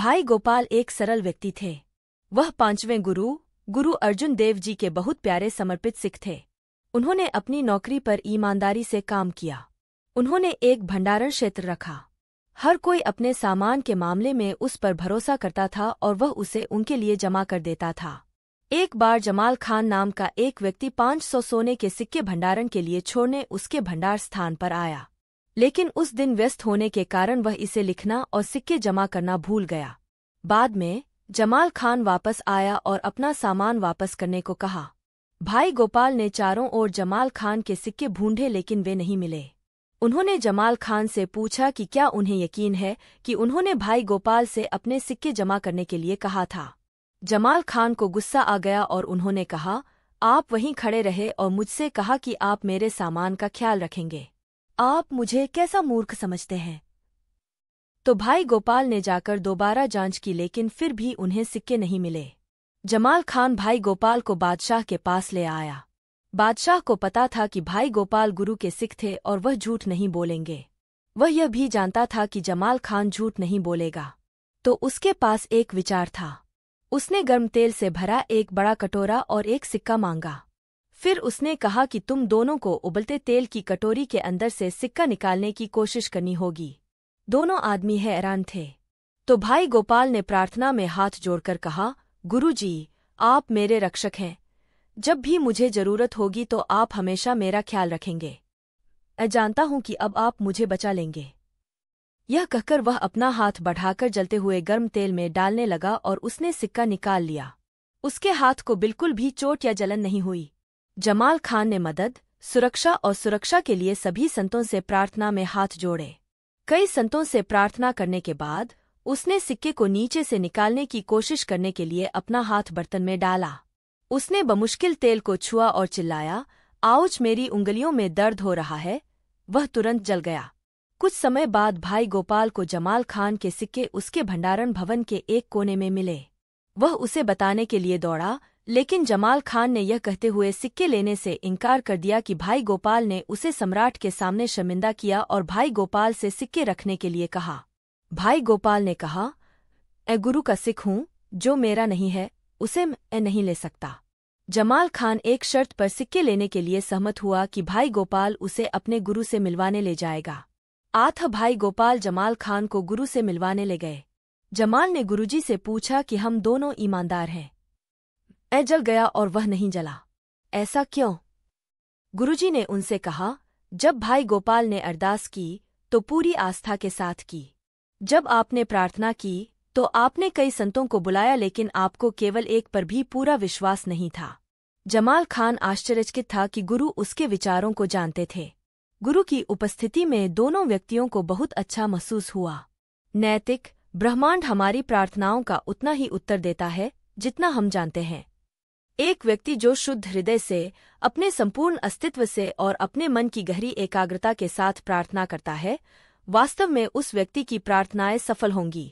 भाई गोपाल एक सरल व्यक्ति थे वह पांचवें गुरु गुरु अर्जुन देव जी के बहुत प्यारे समर्पित सिख थे उन्होंने अपनी नौकरी पर ईमानदारी से काम किया उन्होंने एक भंडारण क्षेत्र रखा हर कोई अपने सामान के मामले में उस पर भरोसा करता था और वह उसे उनके लिए जमा कर देता था एक बार जमाल खान नाम का एक व्यक्ति 500 सोने के सिक्के भंडारण के लिए छोड़ने उसके भंडार स्थान पर आया लेकिन उस दिन व्यस्त होने के कारण वह इसे लिखना और सिक्के जमा करना भूल गया बाद में जमाल खान वापस आया और अपना सामान वापस करने को कहा भाई गोपाल ने चारों ओर जमाल खान के सिक्के भूंढे लेकिन वे नहीं मिले उन्होंने जमाल खान से पूछा कि क्या उन्हें यकीन है कि उन्होंने भाई गोपाल से अपने सिक्के जमा करने के लिए कहा था जमाल खान को गुस्सा आ गया और उन्होंने कहा आप वहीं खड़े रहे और मुझसे कहा कि आप मेरे सामान का ख्याल रखेंगे आप मुझे कैसा मूर्ख समझते हैं तो भाई गोपाल ने जाकर दोबारा जांच की लेकिन फिर भी उन्हें सिक्के नहीं मिले जमाल खान भाई गोपाल को बादशाह के पास ले आया बादशाह को पता था कि भाई गोपाल गुरु के सिख थे और वह झूठ नहीं बोलेंगे वह यह भी जानता था कि जमाल खान झूठ नहीं बोलेगा तो उसके पास एक विचार था उसने गर्म तेल से भरा एक बड़ा कटोरा और एक सिक्का मांगा फिर उसने कहा कि तुम दोनों को उबलते तेल की कटोरी के अंदर से सिक्का निकालने की कोशिश करनी होगी दोनों आदमी हैरान थे तो भाई गोपाल ने प्रार्थना में हाथ जोड़कर कहा गुरुजी आप मेरे रक्षक हैं जब भी मुझे जरूरत होगी तो आप हमेशा मेरा ख्याल रखेंगे मैं जानता हूं कि अब आप मुझे बचा लेंगे यह कहकर वह अपना हाथ बढ़ाकर जलते हुए गर्म तेल में डालने लगा और उसने सिक्का निकाल लिया उसके हाथ को बिल्कुल भी चोट या जलन नहीं हुई जमाल खान ने मदद सुरक्षा और सुरक्षा के लिए सभी संतों से प्रार्थना में हाथ जोड़े कई संतों से प्रार्थना करने के बाद उसने सिक्के को नीचे से निकालने की कोशिश करने के लिए अपना हाथ बर्तन में डाला उसने बमुश्किल तेल को छुआ और चिल्लाया आउच मेरी उंगलियों में दर्द हो रहा है वह तुरंत जल गया कुछ समय बाद भाई गोपाल को जमाल खान के सिक्के उसके भंडारण भवन के एक कोने में मिले वह उसे बताने के लिए दौड़ा लेकिन जमाल खान ने यह कहते हुए सिक्के लेने से इनकार कर दिया कि भाई गोपाल ने उसे सम्राट के सामने शर्मिंदा किया और भाई गोपाल से सिक्के रखने के लिए कहा भाई गोपाल ने कहा ए गुरु का सिख हूँ जो मेरा नहीं है उसे मैं नहीं ले सकता जमाल खान एक शर्त पर सिक्के लेने के लिए सहमत हुआ कि भाई गोपाल उसे अपने गुरु से मिलवाने ले जाएगा आथ भाई गोपाल जमाल खान को गुरु से मिलवाने ले गए जमाल ने गुरुजी से पूछा कि हम दोनों ईमानदार हैं ए जल गया और वह नहीं जला ऐसा क्यों गुरुजी ने उनसे कहा जब भाई गोपाल ने अरदास की तो पूरी आस्था के साथ की जब आपने प्रार्थना की तो आपने कई संतों को बुलाया लेकिन आपको केवल एक पर भी पूरा विश्वास नहीं था जमाल खान आश्चर्यचकित था कि गुरु उसके विचारों को जानते थे गुरु की उपस्थिति में दोनों व्यक्तियों को बहुत अच्छा महसूस हुआ नैतिक ब्रह्मांड हमारी प्रार्थनाओं का उतना ही उत्तर देता है जितना हम जानते हैं एक व्यक्ति जो शुद्ध हृदय से अपने संपूर्ण अस्तित्व से और अपने मन की गहरी एकाग्रता के साथ प्रार्थना करता है वास्तव में उस व्यक्ति की प्रार्थनाएं सफल होंगी